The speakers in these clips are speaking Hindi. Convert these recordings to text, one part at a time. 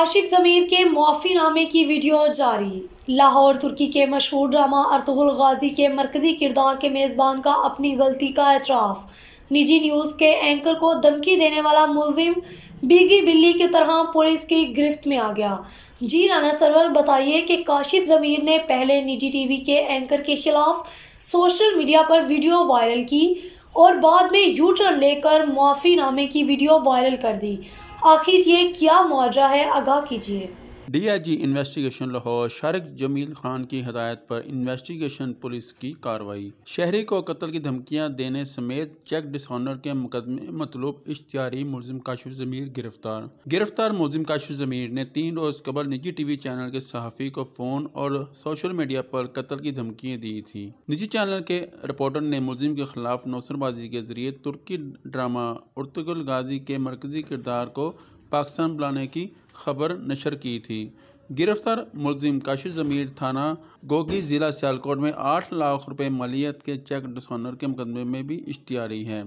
आशिफ जमीर के मुआफ़ी नामे की वीडियो जारी लाहौर तुर्की के मशहूर ड्रामा अरतुल गाजी के मरकज़ी किरदार के मेज़बान का अपनी गलती का एतराफ़ निजी न्यूज़ के एंकर को धमकी देने वाला मुलिम बीगी बिल्ली की तरह पुलिस की गिरफ्त में आ गया जी राना सरवर बताइए कि काशिफ ज़मीर ने पहले निजी टीवी के एंकर के खिलाफ सोशल मीडिया पर वीडियो वायरल की और बाद में यू टर्न लेकर मुआफ़ी नामे की वीडियो वायरल कर दी आखिर ये क्या मुआवजा है आगाह कीजिए डीआईजी इन्वेस्टिगेशन लाहौर शारिक जमील खान की हदायत पर इन्वेस्टिगेशन पुलिस की कार्रवाई शहरी को कत्ल की धमकियां देने समेत चेक डिसऑनर के मुकदमे मतलूब इश्तियारी मुलिम काशिफ जमीर गिरफ्तार गिरफ्तार मुलिम काशिफ जमीर ने तीन रोज कबल निजी टीवी चैनल के सहाफ़ी को फ़ोन और सोशल मीडिया पर कत्ल की धमकियाँ दी थी निजी चैनल के रिपोर्टर ने मुलिम के खिलाफ नौसरबाजी के जरिए तुर्की ड्रामा उर्तगुल गाजी के मरकजी किरदार को पाकिस्तान बुलाने की खबर नशर की थी गिरफ्तार मुलजिम काशी जमीर थाना गोगी ज़िला सियालकोट में आठ लाख रुपए मालियत के चेक डिसऑनर के मुकदमे में भी इश्तियारी है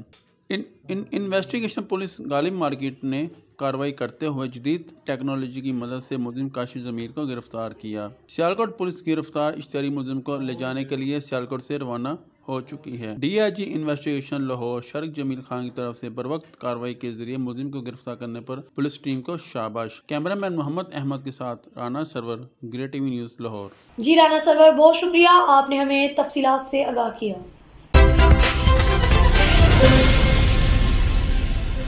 इन इन इन्वेस्टिगेशन पुलिस गालिब मार्केट ने कार्रवाई करते हुए जदीद टेक्नोलॉजी की मदद से मुलिम काशी जमीर को गिरफ्तार किया सियालकोट पुलिस गिरफ्तार इश्तरी मुलिम को ले जाने के लिए सियालकोट से रवाना हो चुकी है डीआईजी इन्वेस्टिगेशन लाहौर शरक जमील खान की तरफ से बर वक्त कार्रवाई के जरिए मुजिम को गिरफ्तार करने पर पुलिस टीम को शाबाश कैमरामैन मोहम्मद अहमद के साथ Rana Sarwar great TV news Lahore ji Rana Sarwar बहुत शुक्रिया आपने हमें तफसीत ऐसी आगाह किया